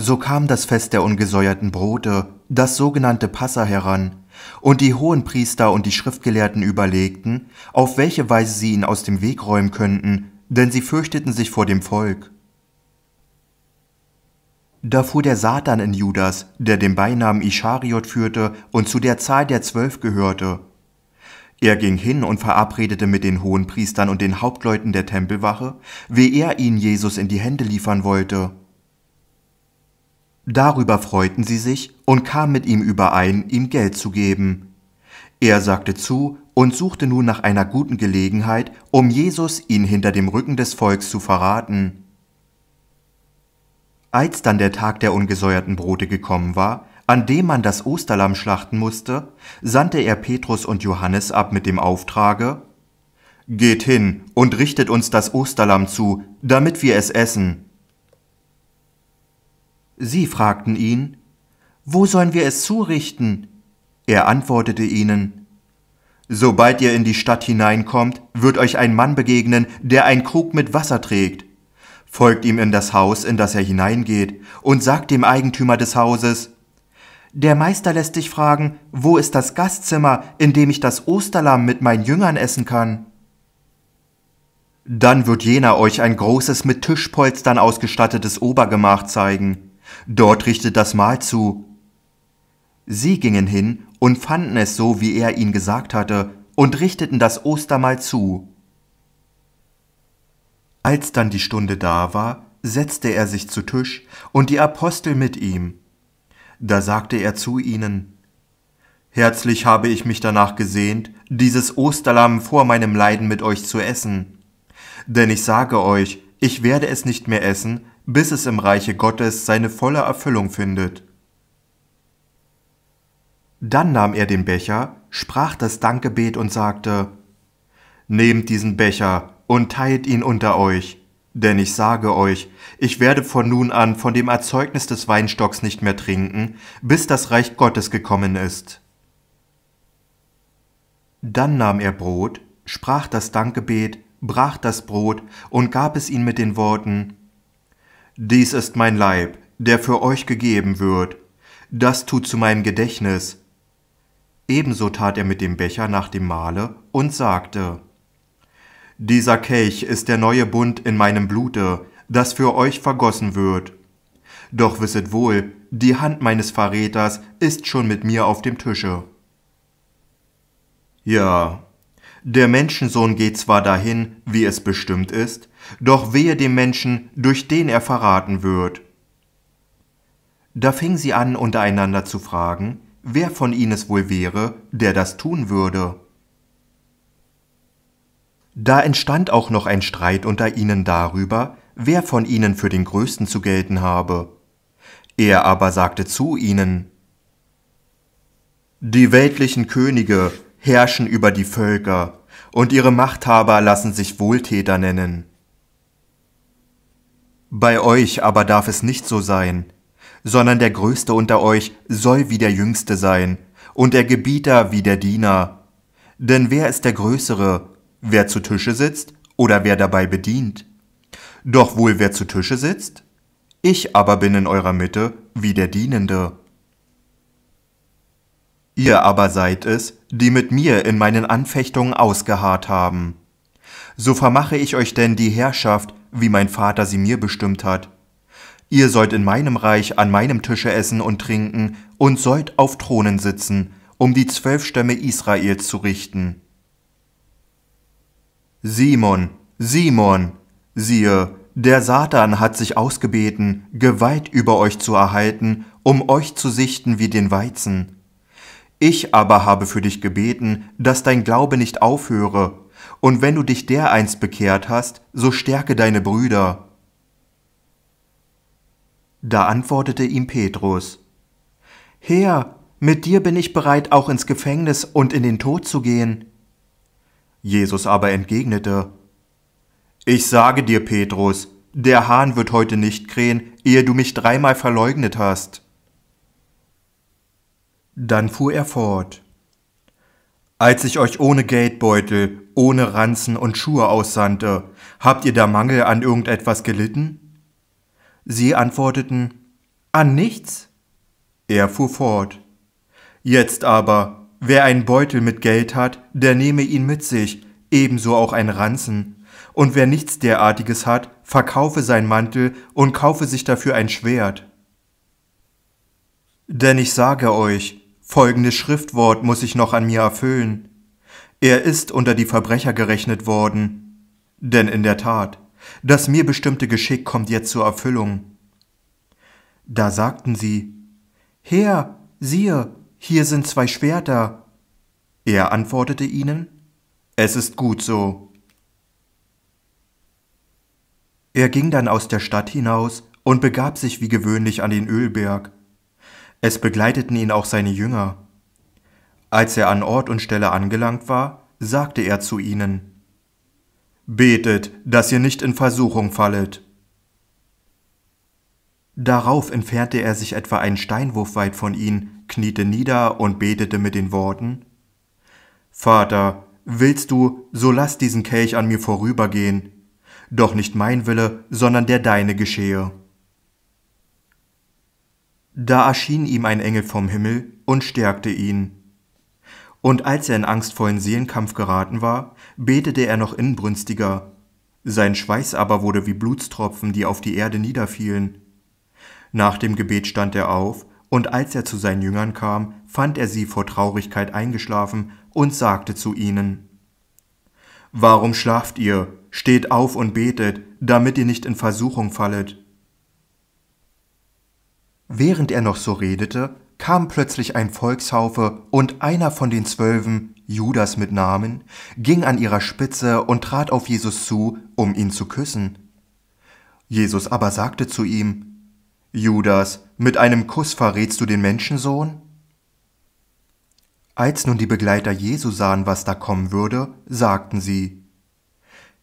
So kam das Fest der ungesäuerten Brote, das sogenannte Passa heran, und die Hohenpriester und die Schriftgelehrten überlegten, auf welche Weise sie ihn aus dem Weg räumen könnten, denn sie fürchteten sich vor dem Volk. Da fuhr der Satan in Judas, der den Beinamen Ischariot führte und zu der Zahl der Zwölf gehörte. Er ging hin und verabredete mit den Hohenpriestern und den Hauptleuten der Tempelwache, wie er ihn Jesus in die Hände liefern wollte. Darüber freuten sie sich und kamen mit ihm überein, ihm Geld zu geben. Er sagte zu und suchte nun nach einer guten Gelegenheit, um Jesus ihn hinter dem Rücken des Volks zu verraten. Als dann der Tag der ungesäuerten Brote gekommen war, an dem man das Osterlamm schlachten musste, sandte er Petrus und Johannes ab mit dem Auftrage Geht hin und richtet uns das Osterlamm zu, damit wir es essen. Sie fragten ihn, Wo sollen wir es zurichten? Er antwortete ihnen, Sobald ihr in die Stadt hineinkommt, wird euch ein Mann begegnen, der einen Krug mit Wasser trägt. Folgt ihm in das Haus, in das er hineingeht, und sagt dem Eigentümer des Hauses, Der Meister lässt dich fragen, wo ist das Gastzimmer, in dem ich das Osterlamm mit meinen Jüngern essen kann? Dann wird jener euch ein großes mit Tischpolstern ausgestattetes Obergemach zeigen. Dort richtet das Mahl zu. Sie gingen hin und fanden es so, wie er ihnen gesagt hatte, und richteten das Ostermahl zu. Als dann die Stunde da war, setzte er sich zu Tisch und die Apostel mit ihm. Da sagte er zu ihnen, Herzlich habe ich mich danach gesehnt, dieses Osterlamm vor meinem Leiden mit euch zu essen. Denn ich sage euch, ich werde es nicht mehr essen, bis es im Reiche Gottes seine volle Erfüllung findet. Dann nahm er den Becher, sprach das Dankgebet und sagte, Nehmt diesen Becher und teilt ihn unter euch, denn ich sage euch, ich werde von nun an von dem Erzeugnis des Weinstocks nicht mehr trinken, bis das Reich Gottes gekommen ist. Dann nahm er Brot, sprach das Dankgebet, brach das Brot und gab es ihnen mit den Worten, dies ist mein Leib, der für euch gegeben wird. Das tut zu meinem Gedächtnis. Ebenso tat er mit dem Becher nach dem Mahle und sagte, Dieser Kelch ist der neue Bund in meinem Blute, das für euch vergossen wird. Doch wisset wohl, die Hand meines Verräters ist schon mit mir auf dem Tische. Ja, der Menschensohn geht zwar dahin, wie es bestimmt ist, doch wehe dem Menschen, durch den er verraten wird. Da fing sie an, untereinander zu fragen, wer von ihnen es wohl wäre, der das tun würde. Da entstand auch noch ein Streit unter ihnen darüber, wer von ihnen für den Größten zu gelten habe. Er aber sagte zu ihnen, Die weltlichen Könige herrschen über die Völker, und ihre Machthaber lassen sich Wohltäter nennen. Bei euch aber darf es nicht so sein, sondern der Größte unter euch soll wie der Jüngste sein, und der Gebieter wie der Diener. Denn wer ist der Größere, wer zu Tische sitzt oder wer dabei bedient? Doch wohl wer zu Tische sitzt? Ich aber bin in eurer Mitte wie der Dienende. Ihr aber seid es, die mit mir in meinen Anfechtungen ausgeharrt haben. So vermache ich euch denn die Herrschaft, wie mein Vater sie mir bestimmt hat. Ihr sollt in meinem Reich an meinem Tische essen und trinken und sollt auf Thronen sitzen, um die zwölf Stämme Israels zu richten. Simon, Simon, siehe, der Satan hat sich ausgebeten, Gewalt über euch zu erhalten, um euch zu sichten wie den Weizen. Ich aber habe für dich gebeten, dass dein Glaube nicht aufhöre, und wenn du dich dereinst bekehrt hast, so stärke deine Brüder. Da antwortete ihm Petrus, Herr, mit dir bin ich bereit, auch ins Gefängnis und in den Tod zu gehen. Jesus aber entgegnete, Ich sage dir, Petrus, der Hahn wird heute nicht krähen, ehe du mich dreimal verleugnet hast. Dann fuhr er fort. Als ich euch ohne Geldbeutel ohne Ranzen und Schuhe aussandte. Habt ihr da Mangel an irgendetwas gelitten? Sie antworteten An nichts. Er fuhr fort. Jetzt aber, wer einen Beutel mit Geld hat, der nehme ihn mit sich, ebenso auch ein Ranzen. Und wer nichts derartiges hat, verkaufe sein Mantel und kaufe sich dafür ein Schwert. Denn ich sage euch, folgendes Schriftwort muss ich noch an mir erfüllen. Er ist unter die Verbrecher gerechnet worden. Denn in der Tat, das mir bestimmte Geschick kommt jetzt zur Erfüllung. Da sagten sie, Herr, siehe, hier sind zwei Schwerter. Er antwortete ihnen, Es ist gut so. Er ging dann aus der Stadt hinaus und begab sich wie gewöhnlich an den Ölberg. Es begleiteten ihn auch seine Jünger. Als er an Ort und Stelle angelangt war, sagte er zu ihnen, Betet, dass ihr nicht in Versuchung fallet. Darauf entfernte er sich etwa einen Steinwurf weit von ihnen, kniete nieder und betete mit den Worten Vater, willst du, so lass diesen Kelch an mir vorübergehen, doch nicht mein Wille, sondern der deine geschehe. Da erschien ihm ein Engel vom Himmel und stärkte ihn. Und als er in angstvollen Seelenkampf geraten war, betete er noch inbrünstiger. Sein Schweiß aber wurde wie Blutstropfen, die auf die Erde niederfielen. Nach dem Gebet stand er auf, und als er zu seinen Jüngern kam, fand er sie vor Traurigkeit eingeschlafen und sagte zu ihnen, Warum schlaft ihr? Steht auf und betet, damit ihr nicht in Versuchung fallet. Während er noch so redete, kam plötzlich ein Volkshaufe, und einer von den Zwölfen, Judas mit Namen, ging an ihrer Spitze und trat auf Jesus zu, um ihn zu küssen. Jesus aber sagte zu ihm, Judas, mit einem Kuss verrätst du den Menschensohn? Als nun die Begleiter Jesu sahen, was da kommen würde, sagten sie,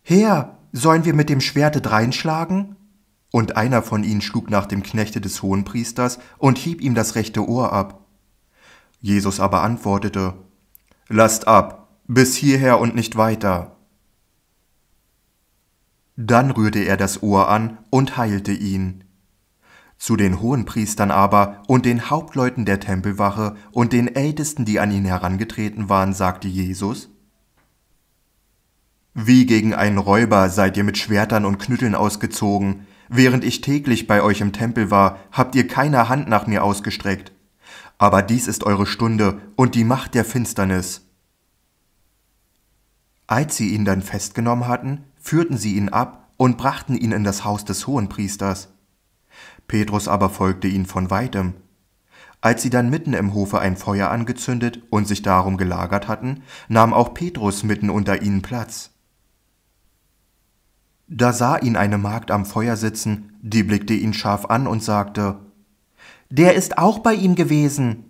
Herr, sollen wir mit dem Schwerte dreinschlagen? Und einer von ihnen schlug nach dem Knechte des Hohenpriesters und hieb ihm das rechte Ohr ab. Jesus aber antwortete, Lasst ab, bis hierher und nicht weiter. Dann rührte er das Ohr an und heilte ihn. Zu den Hohenpriestern aber und den Hauptleuten der Tempelwache und den Ältesten, die an ihn herangetreten waren, sagte Jesus, Wie gegen einen Räuber seid ihr mit Schwertern und Knütteln ausgezogen, Während ich täglich bei euch im Tempel war, habt ihr keine Hand nach mir ausgestreckt. Aber dies ist eure Stunde und die Macht der Finsternis. Als sie ihn dann festgenommen hatten, führten sie ihn ab und brachten ihn in das Haus des Hohenpriesters. Petrus aber folgte ihnen von weitem. Als sie dann mitten im Hofe ein Feuer angezündet und sich darum gelagert hatten, nahm auch Petrus mitten unter ihnen Platz. Da sah ihn eine Magd am Feuer sitzen, die blickte ihn scharf an und sagte Der ist auch bei ihm gewesen.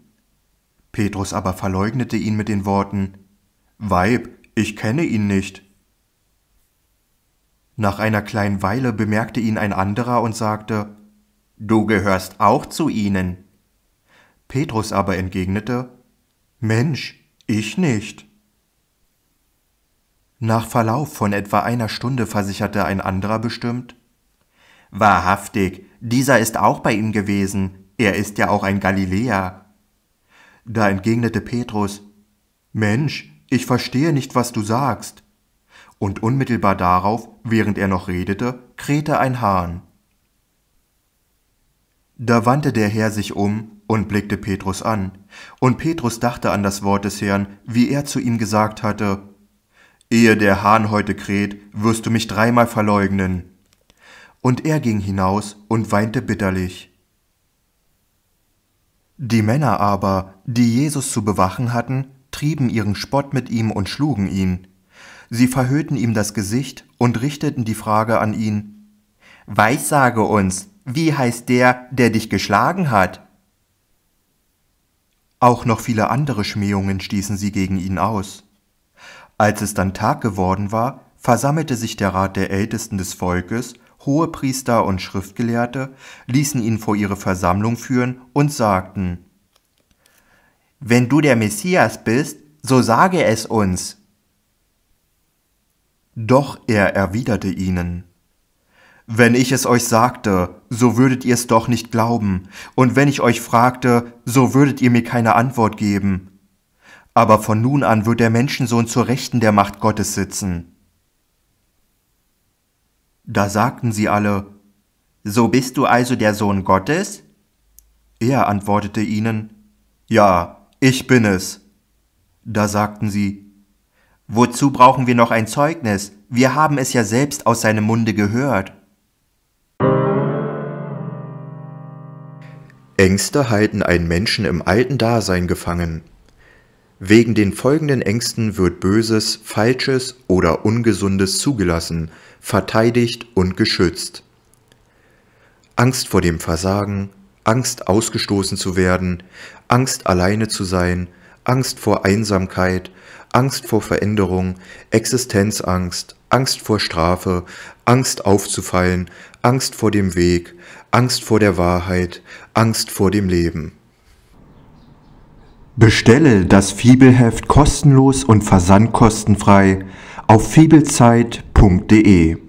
Petrus aber verleugnete ihn mit den Worten Weib, ich kenne ihn nicht. Nach einer kleinen Weile bemerkte ihn ein anderer und sagte Du gehörst auch zu ihnen. Petrus aber entgegnete Mensch, ich nicht. Nach Verlauf von etwa einer Stunde versicherte ein anderer bestimmt Wahrhaftig, dieser ist auch bei ihm gewesen, er ist ja auch ein Galiläer. Da entgegnete Petrus Mensch, ich verstehe nicht, was du sagst. Und unmittelbar darauf, während er noch redete, krähte ein Hahn. Da wandte der Herr sich um und blickte Petrus an, und Petrus dachte an das Wort des Herrn, wie er zu ihm gesagt hatte, Ehe der Hahn heute kräht, wirst du mich dreimal verleugnen. Und er ging hinaus und weinte bitterlich. Die Männer aber, die Jesus zu bewachen hatten, trieben ihren Spott mit ihm und schlugen ihn. Sie verhöhten ihm das Gesicht und richteten die Frage an ihn Weissage uns, wie heißt der, der dich geschlagen hat? Auch noch viele andere Schmähungen stießen sie gegen ihn aus. Als es dann Tag geworden war, versammelte sich der Rat der Ältesten des Volkes, hohe Priester und Schriftgelehrte, ließen ihn vor ihre Versammlung führen und sagten, Wenn du der Messias bist, so sage es uns. Doch er erwiderte ihnen, Wenn ich es euch sagte, so würdet ihr es doch nicht glauben, und wenn ich euch fragte, so würdet ihr mir keine Antwort geben aber von nun an wird der Menschensohn zur Rechten der Macht Gottes sitzen. Da sagten sie alle, So bist du also der Sohn Gottes? Er antwortete ihnen, Ja, ich bin es. Da sagten sie, Wozu brauchen wir noch ein Zeugnis? Wir haben es ja selbst aus seinem Munde gehört. Ängste halten einen Menschen im alten Dasein gefangen. Wegen den folgenden Ängsten wird Böses, Falsches oder Ungesundes zugelassen, verteidigt und geschützt. Angst vor dem Versagen, Angst ausgestoßen zu werden, Angst alleine zu sein, Angst vor Einsamkeit, Angst vor Veränderung, Existenzangst, Angst vor Strafe, Angst aufzufallen, Angst vor dem Weg, Angst vor der Wahrheit, Angst vor dem Leben. Bestelle das Fibelheft kostenlos und versandkostenfrei auf fibelzeit.de.